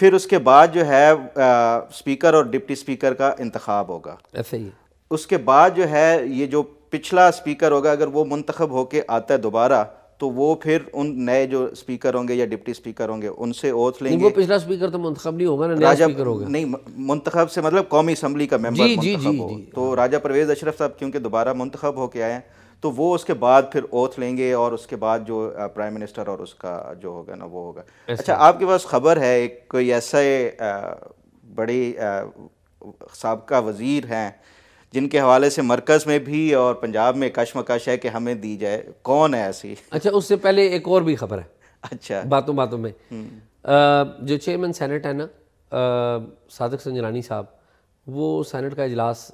फिर उसके बाद जो है आ, स्पीकर और डिप्टी स्पीकर का इंतखब होगा ऐसे ही उसके बाद जो है ये जो पिछला स्पीकर होगा अगर वो मंतखब होके आता है दोबारा तो वो फिर उन नए जो स्पीकर होंगे या डिप्टी स्पीकर होंगे उनसे ओथ लेंगे वो पिछला स्पीकर तो मंतखब नहीं होगा ना नया स्पीकर होगा नहीं मंतखब से मतलब कौमी असम्बली का मेंबर जी, जी, जी, जी, जी, तो राजा परवेज अशरफ साहब क्योंकि दोबारा मंतखब होके आए हैं तो वो उसके बाद फिर ओथ लेंगे और उसके बाद जो प्राइम मिनिस्टर और उसका जो होगा ना वो होगा अच्छा आपके पास खबर है एक कोई ऐसे बड़ी सबका वज़ीर हैं जिनके हवाले से मरकज़ में भी और पंजाब में कशमकश है कि हमें दी जाए कौन है ऐसी अच्छा उससे पहले एक और भी खबर है अच्छा बातों बातों में हम्म। जो चेयरमैन सैनट है ना सादक संजरानी साहब वो सैनट का इजलास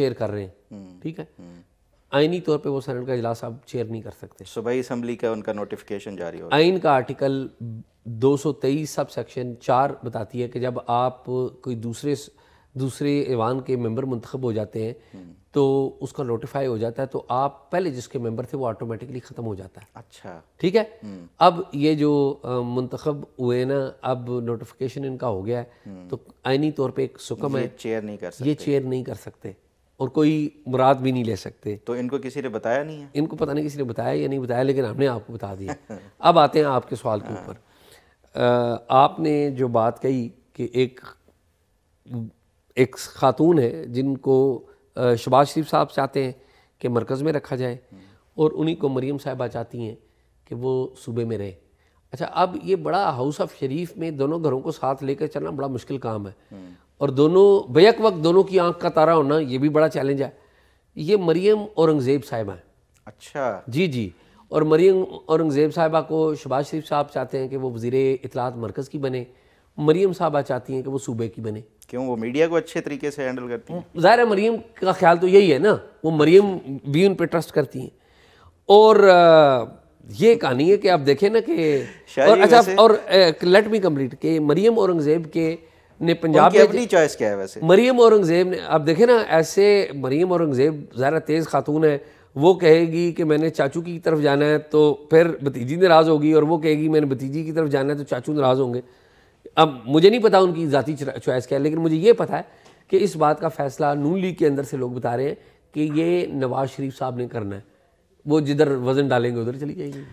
चेयर कर रहे हैं हम्म। ठीक है हम्म। आइनी तौर पे वो सैनट का इजलास आप चेयर नहीं कर सकते सुबह असम्बली का उनका नोटिफिकेशन जारी हो आइन का आर्टिकल 223 सौ तेईस सब सेक्शन चार बताती है कि जब आप कोई दूसरे दूसरे ईवान के मेंबर मंतखब हो जाते हैं हम्म। तो उसका नोटिफाई हो जाता है तो आप पहले जिसके मेंबर थे वो ऑटोमेटिकली ख़त्म हो जाता है अच्छा ठीक है हम्म। अब ये जो मंतखब हुए ना अब नोटिफिकेशन इनका हो गया है हम्म। तो आइनी तौर पे एक सुकम है चेयर नहीं कर सकते ये चेयर नहीं कर सकते और कोई मुराद भी नहीं ले सकते तो इनको किसी ने बताया नहीं है इनको पता नहीं किसी ने बताया या नहीं बताया लेकिन हमने आपको बता दिया अब आते हैं आपके सवाल के हाँ। ऊपर आपने जो बात कही कि एक एक खातून है जिनको शबाज शरीफ साहब चाहते हैं कि मरकज़ में रखा जाए और उन्हीं को मरीम साहबा चाहती हैं कि वो सूबे में रहें अच्छा अब ये बड़ा हाउस ऑफ शरीफ में दोनों घरों को साथ लेकर चलना बड़ा मुश्किल काम है हम्म। और दोनों बैक वक्त दोनों की आंख का तारा होना ये भी बड़ा चैलेंज है ये मरियम औरंगज़ेब साहिबा हैं अच्छा जी जी और मरियम औरंगज़ेब साहिबा को शबाज शरीफ साहब चाहते हैं कि वो वजीर इतलात मरकज़ की बने मरियम साहबा चाहती हैं कि वो सूबे की बने क्यों वो मीडिया को अच्छे तरीके से हैंडल करती हैं ज़ाहिर है का ख्याल तो यही है ना वो मरियम भी उन पर ट्रस्ट करती हैं और ये कहानी है कि आप देखें ना कि और अच्छा और लेट मी कम्प्लीट कि मरियम औरंगज़ेब के ने पंजाब में चॉइस क्या है वैसे मरीम औरंगजेब ने आप देखे ना ऐसे मरीम औरंगजेब ज़रा तेज़ खातून है वो कहेगी कि मैंने चाचू की तरफ जाना है तो फिर भतीजी नाराज़ होगी और वो कहेगी मैंने भतीजी की तरफ जाना है तो चाचू नाराज़ होंगे अब मुझे नहीं पता उनकी ज़ाती चॉइस क्या है लेकिन मुझे ये पता है कि इस बात का फ़ैसला नून लीग के अंदर से लोग बता रहे हैं कि ये नवाज़ शरीफ साहब ने करना है वो जिधर वज़न डालेंगे उधर चली जाएगी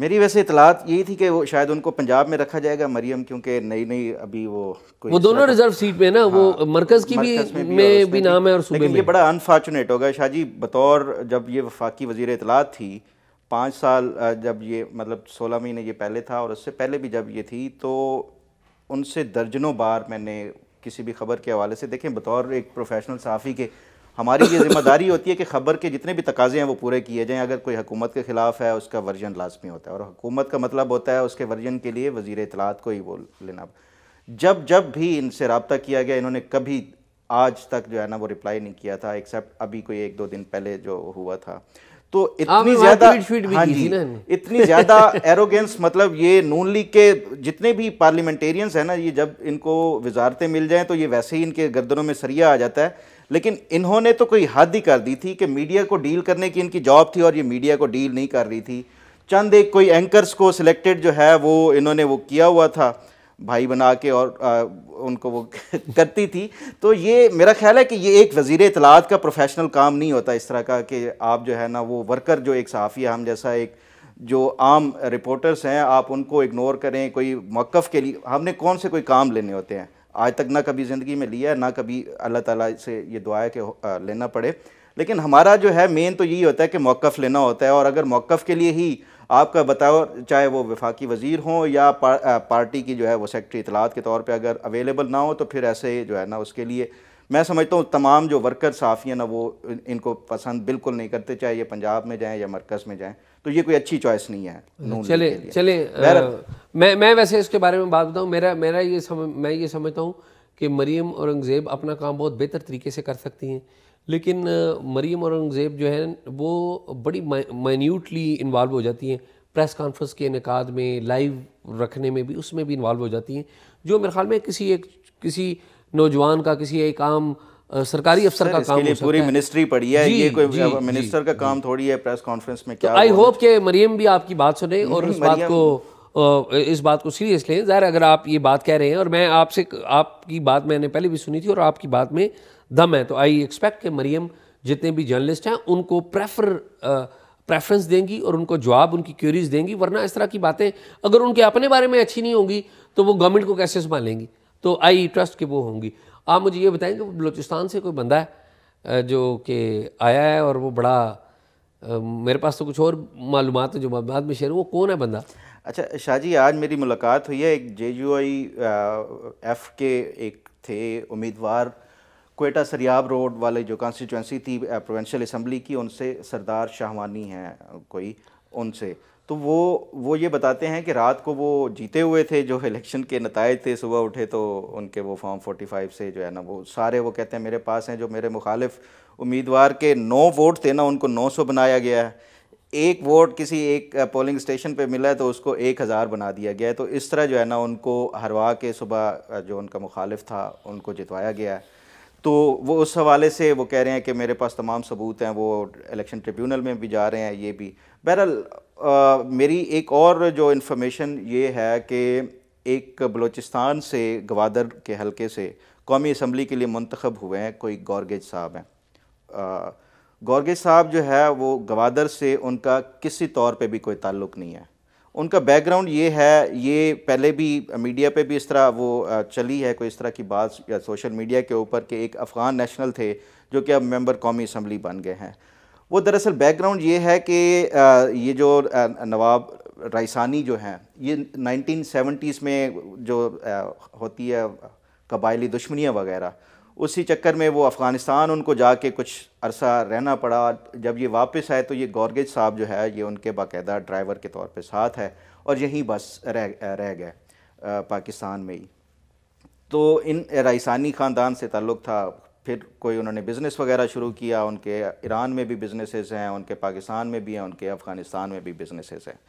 मेरी वैसे इतलात यही थी कि वो शायद उनको पंजाब में रखा जाएगा मरियम क्योंकि नई नई अभी वो कोई वो दोनों रिजर्व सीट पे ना हाँ, वो मरकज़ की मर्कज भी, में भी, भी नाम है और सूबे में ये बड़ा अनफॉर्चुनेट होगा शाह जी बतौर जब ये वफाकी वजीर इतलात थी पाँच साल जब ये मतलब सोलह महीने ये पहले था और उससे पहले भी जब ये थी तो उनसे दर्जनों बार मैंने किसी भी खबर के हवाले से देखें बतौर एक प्रोफेशनल साफ़ी के हमारी ये जिम्मेदारी होती है कि खबर के जितने भी तकाजे हैं वो पूरे किए जाएँ अगर कोई हुकूमत के ख़िलाफ़ है उसका वर्जन लाजमी होता है और हुकूमत का मतलब होता है उसके वर्जन के लिए वजीर इतलात को ही वो लेना जब जब भी इनसे रबता किया गया इन्होंने कभी आज तक जो है ना वो रिप्लाई नहीं किया था एक्सेप्ट अभी कोई एक दो दिन पहले जो हुआ था तो इतनी ज्यादा हाँ जी इतनी ज्यादा एरोगेंस मतलब ये नून लीग के जितने भी पार्लियामेंटेरियंस हैं ना ये जब इनको वजारतें मिल जाएं तो ये वैसे ही इनके गर्दनों में सरिया आ जाता है लेकिन इन्होंने तो कोई हद ही कर दी थी कि मीडिया को डील करने की इनकी जॉब थी और ये मीडिया को डील नहीं कर रही थी चंद एक कोई एंकर्स को सिलेक्टेड जो है वो इन्होंने वो किया हुआ था भाई बना के और आ, उनको वो करती थी तो ये मेरा ख्याल है कि ये एक वजीर इतलात का प्रोफेशनल काम नहीं होता इस तरह का कि आप जो है ना वो वर्कर जो एक सहाफ़ी हम जैसा एक जो आम रिपोर्टर्स हैं आप उनको इग्नोर करें कोई मौक़ के लिए हमने कौन से कोई काम लेने होते हैं आज तक ना कभी ज़िंदगी में लिया ना कभी अल्लाह ताला से ये दुआ के कि लेना पड़े लेकिन हमारा जो है मेन तो यही होता है कि मौक़ लेना होता है और अगर मौक़ के लिए ही आपका बताओ चाहे वो वफाकी वजीर हों या पार्टी की जो है वो सेक्रटरी इतलात के तौर पर अगर अवेलेबल ना हो तो फिर ऐसे जो है ना उसके लिए मैं समझता हूँ तमाम जो वर्कर साफ़ी हैं ना वो इनको पसंद बिल्कुल नहीं करते चाहे ये पंजाब में जाएँ या मरकज़ में जाएँ तो ये कोई अच्छी चॉइस नहीं है चले चले मैं मैं वैसे इसके बारे में बात बताऊँ मेरा मेरा ये समझ मैं ये समझता हूँ कि मरीम औरंगज़ेब अपना काम बहुत बेहतर तरीके से कर सकती हैं लेकिन मरीम औरंगज़ेब जो है वो बड़ी माइन्यूटली इन्वाल्व हो जाती हैं प्रेस कॉन्फ्रेंस के इनका में लाइव रखने में भी उसमें भी इन्वाल्व हो जाती हैं जो मेरे ख्याल में किसी एक किसी नौजवान का किसी एक आम सरकारी अफसर का काम लिए पूरी मिनिस्ट्री पड़ी है ये कोई जी, मिनिस्टर जी, का काम थोड़ी है प्रेस कॉन्फ्रेंस में तो क्या आई होप के मरियम भी आपकी बात सुने और हम्म, उस बात को इस बात को सीरियस लें ज़ाहिर अगर आप ये बात कह रहे हैं और मैं आपसे आपकी बात मैंने पहले भी सुनी थी और आपकी बात में दम है तो आई एक्सपेक्ट कि मरियम जितने भी जर्नलिस्ट हैं उनको प्रेफर प्रेफरेंस देंगी और उनको जवाब उनकी क्यूरीज देंगी वरना इस तरह की बातें अगर उनके अपने बारे में अच्छी नहीं होंगी तो वो गवर्नमेंट को कैसे संभालेंगी तो आई ट्रस्ट कि वो होंगी आप मुझे ये बताएं कि बलूचिस्तान से कोई बंदा है जो कि आया है और वो बड़ा मेरे पास तो कुछ और मालूम है जो बाद में शेयर वो कौन है बंदा अच्छा शाहजी आज मेरी मुलाकात हुई है एक जे यू आई एफ के एक थे उम्मीदवार कोयटा सरियाब रोड वाले जो कॉन्स्टिट्यूंसी थी प्रोवेंशल असम्बली की उनसे सरदार शाहवानी हैं कोई उनसे तो वो वो ये बताते हैं कि रात को वो जीते हुए थे जो इलेक्शन के नतज थे सुबह उठे तो उनके वो फॉर्म 45 से जो है ना वो सारे वो कहते हैं मेरे पास हैं जो मेरे मुखालिफ उम्मीदवार के नौ वोट थे ना उनको नौ सौ बनाया गया है एक वोट किसी एक पोलिंग स्टेशन पे मिला है तो उसको एक हज़ार बना दिया गया है तो इस तरह जो है ना उनको हरवा के सुबह जो उनका मुखालिफ था उनको जितवाया गया है तो वो उस हवाले से वो कह रहे हैं कि मेरे पास तमाम सबूत हैं वो इलेक्शन ट्रिब्यूनल में भी जा रहे हैं ये भी बहरहाल मेरी एक और जो इन्फॉर्मेशन ये है कि एक बलूचिस्तान से गवादर के हलके से कौमी असम्बली के लिए मंतखब हुए हैं कोई गौरगेज साहब हैं गौरगे साहब जो है वो गवादर से उनका किसी तौर पे भी कोई ताल्लुक़ नहीं है उनका बैकग्राउंड ये है ये पहले भी मीडिया पे भी इस तरह वो चली है कोई इस तरह की बात या सोशल मीडिया के ऊपर कि एक अफ़गान नेशनल थे जो कि अब मेंबर कौमी असम्बली बन गए हैं वो दरअसल बैकग्राउंड ये है कि ये जो नवाब रईसानी जो हैं ये नाइनटीन में जो होती है कबायली दुश्मनियाँ वगैरह उसी चक्कर में वो अफ़गानिस्तान उनको जाके कुछ अरसा रहना पड़ा जब ये वापस आए तो ये गौरगेज साहब जो है ये उनके बाकायदा ड्राइवर के तौर पे साथ है और यहीं बस रह रह गए पाकिस्तान में ही तो इन राइसानी ख़ानदान से ताल्लुक़ था फिर कोई उन्होंने बिज़नेस वगैरह शुरू किया उनके ईरान में भी बिज़नेसेस हैं उनके पाकिस्तान में भी हैं उनके अफ़गानिस्तान में भी बिज़नेसेस हैं